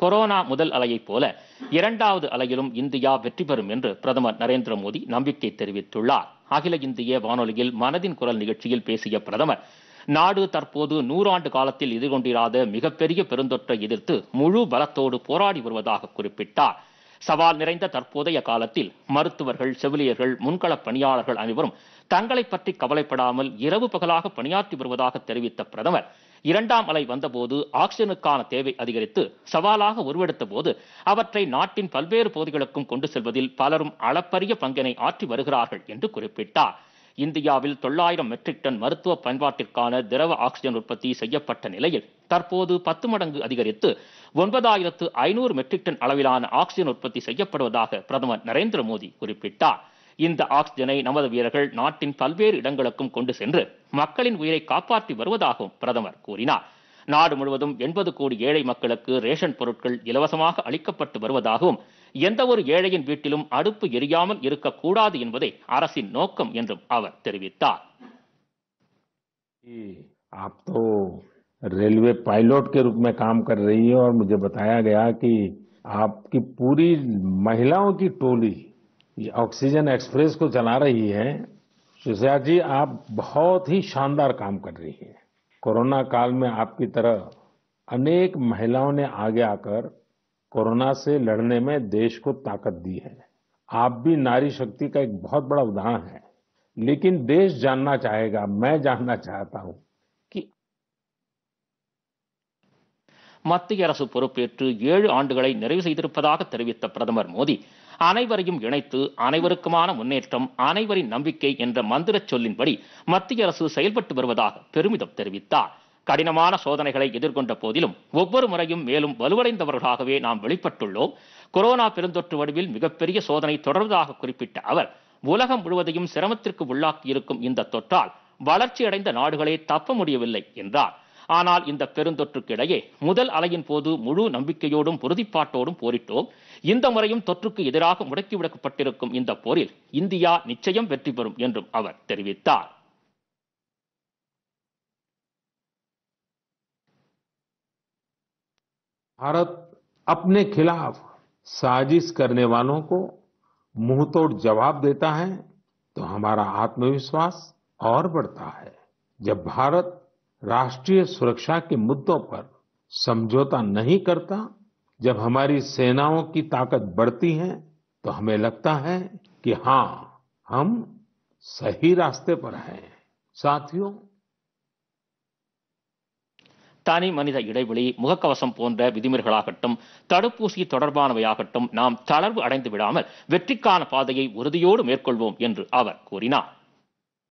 corona முதல் அலையைப் போல இரண்டாவது அலையிலும் இந்தியா வெற்றி பெறும் என்று பிரதமர் நரேந்திர மோடி நம்பிக்கை தெரிவித்துள்ளார் அகில இந்திய வானொலியில் மனதின் குரல் நிகழ்ச்சியில் பேசிய பிரதமர் நாடு தற்போது நூறாண்டு காலத்தில் எதிர்கொண்டிராத மிகப்பெரிய பெருந்தொற்றை எதிர்த்து முழு பலத்தோடு போராடி வருவதாக குறிப்பிட்டார் சவால் நிறைந்த தற்போதைய காலத்தில் மருத்துவர்கள் செவிலியர்கள் முன்களப் பணியாளர்கள் அனைவரும் தங்களை பற்றி கவலைப்படாமல் இரவு பகலாக பணியாற்றி வருவதாக தெரிவித்த பிரதமர் இரண்டாம் அலை வந்தபோது ஆக்சிஜனுக்கான தேவை அதிகரித்து சவாலாக உருவெடுத்த போது அவற்றை நாட்டின் பல்வேறு பகுதிகளுக்கும் கொண்டு செல்வதில் பலரும் அளப்பரிய பங்கினை ஆற்றி வருகிறார்கள் என்று குறிப்பிட்டார் இந்தியாவில் தொள்ளாயிரம் மெட்ரிக் டன் மருத்துவ பயன்பாட்டிற்கான திரவ ஆக்சிஜன் உற்பத்தி செய்யப்பட்ட நிலையில் தற்போது பத்து மடங்கு அதிகரித்து ஒன்பதாயிரத்து ஐநூறு மெட்ரிக் டன் அளவிலான ஆக்சிஜன் உற்பத்தி செய்யப்படுவதாக பிரதமர் நரேந்திர மோடி குறிப்பிட்டார் இந்த ஆக்சிஜனை நமது வீரர்கள் நாட்டின் பல்வேறு இடங்களுக்கும் கொண்டு சென்று மக்களின் உயிரை காப்பாற்றி வருவதாகவும் பிரதமர் கூறினார் நாடு முழுவதும் எண்பது கோடி ஏழை மக்களுக்கு ரேஷன் பொருட்கள் இலவசமாக அளிக்கப்பட்டு வருவதாகவும் எந்த ஒரு ஏழையின் வீட்டிலும் அடுப்பு எரியாமல் இருக்கக்கூடாது என்பதே அரசின் நோக்கம் என்றும் அவர் தெரிவித்தார் ரயில்வே तो रेलवे पायलट के रूप में काम कर रही है और मुझे बताया गया कि आपकी पूरी महिलाओं की टोली ये ऑक्सीजन एक्सप्रेस को चला रही है सुश्रिया जी आप बहुत ही शानदार काम कर रही हैं कोरोना काल में आपकी तरह अनेक महिलाओं ने आगे आकर कोरोना से लड़ने में देश को ताकत दी है आप भी नारी शक्ति का एक बहुत बड़ा उदाहरण है लेकिन देश जानना चाहेगा मैं जानना चाहता हूं மத்திய அரசு பொறுப்பேற்று ஏழு ஆண்டுகளை நிறைவு செய்திருப்பதாக தெரிவித்த பிரதமர் மோடி அனைவரையும் இணைத்து அனைவருக்குமான முன்னேற்றம் அனைவரின் நம்பிக்கை என்ற மந்திரச் சொல்லின்படி மத்திய அரசு செயல்பட்டு வருவதாக பெருமிதம் தெரிவித்தார் கடினமான சோதனைகளை எதிர்கொண்ட போதிலும் ஒவ்வொரு முறையும் மேலும் வலுவடைந்தவர்களாகவே நாம் வெளிப்பட்டுள்ளோம் கொரோனா பெருந்தொற்று வடிவில் மிகப்பெரிய சோதனை தொடர்வதாக குறிப்பிட்ட அவர் உலகம் முழுவதையும் சிரமத்திற்கு உள்ளாக்கியிருக்கும் இந்த தொற்றால் வளர்ச்சியடைந்த நாடுகளே தப்ப முடியவில்லை என்றார் ஆனால் இந்த பெரும் தொற்றுக்கிடையில் முதல் அலையின் போது முழு நம்பிக்கையோடும் புரிதிபாட்டோடும் போராடிட்டோம் இந்த வரையும் தொற்றுக்கு எதிராக விடக்கிடக்குப்பட்டிருக்கும் இந்த போரில் இந்தியா நிச்சயம் வெற்றி பெறும் என்று அவர் தெரிவித்தார் भारत अपने खिलाफ साजिश करने वालों को मुंहतोड़ जवाब देता है तो हमारा आत्मविश्वास और बढ़ता है जब भारत राष्ट्रीय सुरक्षा के मुद्दों पर समझौता नहीं करता जब हमारी सेनाओं की ताकत बढ़ती है तो हमें लगता है कि हाँ हम सही रास्ते पर हैं साथियों தனி மனித இடைவெளி முகக்கவசம் போன்ற விதிமுறைகளாகட்டும் தடுப்பூசி தொடர்பானவையாகட்டும் நாம் தளர்வு அடைந்து விடாமல் வெற்றிக்கான பாதையை உறுதியோடு மேற்கொள்வோம் என்று அவர் கூறினார்